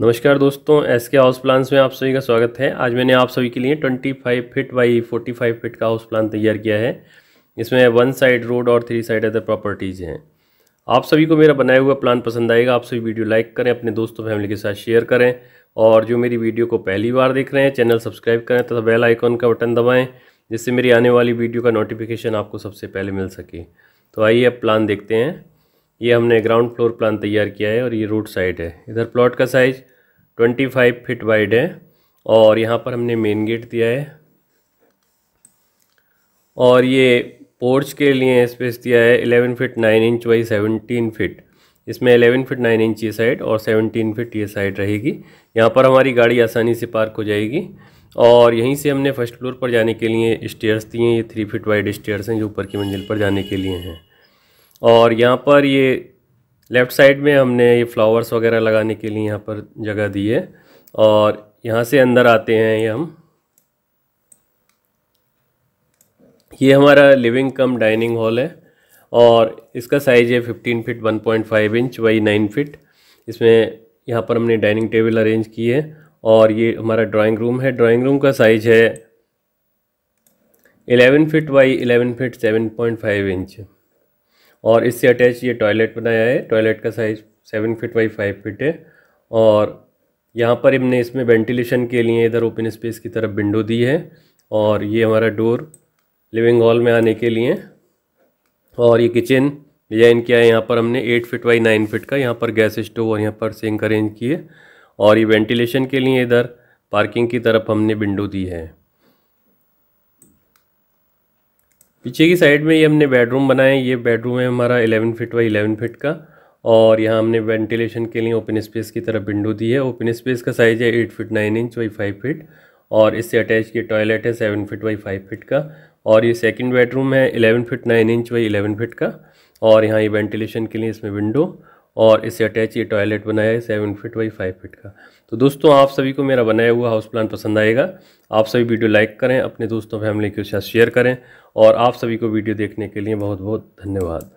नमस्कार दोस्तों एस के हाउस प्लान्स में आप सभी का स्वागत है आज मैंने आप सभी के लिए 25 feet by forty five feet का हाउस प्लान तैयार किया है इसमें वन साइड रोड और थ्री साइड अदर प्रॉपर्टीज़ हैं आप सभी को मेरा बनाया हुआ प्लान पसंद आएगा आप सभी वीडियो लाइक करें अपने दोस्तों फैमिली के साथ शेयर करें और जो मेरी वीडियो को पहली बार देख रहे हैं चैनल सब्सक्राइब करें तथा बेल आइकॉन का बटन दबाएँ जिससे मेरी आने वाली वीडियो का नोटिफिकेशन आपको सबसे पहले मिल सके तो आइए अब प्लान देखते हैं ये हमने ग्राउंड फ्लोर प्लान तैयार किया है और ये रूट साइड है इधर प्लॉट का साइज 25 फिट वाइड है और यहाँ पर हमने मेन गेट दिया है और ये पोर्च के लिए स्पेस दिया है 11 फ़िट 9 इंच वाई 17 फिट इसमें 11 फिट 9 इंच ये साइड और 17 फिट ये साइड रहेगी यहाँ पर हमारी गाड़ी आसानी से पार्क हो जाएगी और यहीं से हमने फर्स्ट फ्लोर पर जाने के लिए स्टेयर्स दिए हैं ये थ्री फ़िट वाइड स्टेयर्स हैं जो ऊपर की मंजिल पर जाने के लिए हैं और यहाँ पर ये लेफ़्ट साइड में हमने ये फ्लावर्स वगैरह लगाने के लिए यहाँ पर जगह दी है और यहाँ से अंदर आते हैं ये हम ये हमारा लिविंग कम डाइनिंग हॉल है और इसका साइज़ है fifteen feet one point five inch वही नाइन फिट इसमें यहाँ पर हमने डाइनिंग टेबल अरेंज की है और ये हमारा ड्राइंग रूम है ड्राइंग रूम का साइज़ है 11 फिट बाई 11 फिट 7.5 इंच और इससे अटैच ये टॉयलेट बनाया है टॉयलेट का size seven feet by five feet है और यहाँ पर हमने इसमें वेंटिलेशन के लिए इधर ओपन स्पेस की तरफ विंडो दी है और ये हमारा डोर लिविंग हॉल में आने के लिए और ये किचन डिजाइन किया है यहाँ पर हमने eight feet by nine feet का यहाँ पर गैस स्टोव और यहाँ पर सिंक अरेंज किए और ये वेंटिलेशन के लिए इधर पार्किंग की तरफ हमने विंडो दी है पीछे की साइड में ये हमने बेडरूम बनाया है ये बेडरूम है हमारा 11 फीट बाई 11 फीट का और यहाँ हमने वेंटिलेशन के लिए ओपन स्पेस की तरफ विंडो दी है ओपन स्पेस का साइज़ है eight feet nine inch by five feet और इससे अटैच ये टॉयलेट है seven feet by five feet का और ये सेकेंड बेडरूम है eleven feet nine inch by eleven feet का और यहाँ ये वेंटिलेशन के लिए इसमें विंडो और इससे अटैच ये टॉयलेट बनाया है seven feet by five feet का तो दोस्तों आप सभी को मेरा बनाया हुआ हाउस प्लान पसंद आएगा आप सभी वीडियो लाइक करें अपने दोस्तों फैमिली के साथ शेयर करें और आप सभी को वीडियो देखने के लिए बहुत बहुत धन्यवाद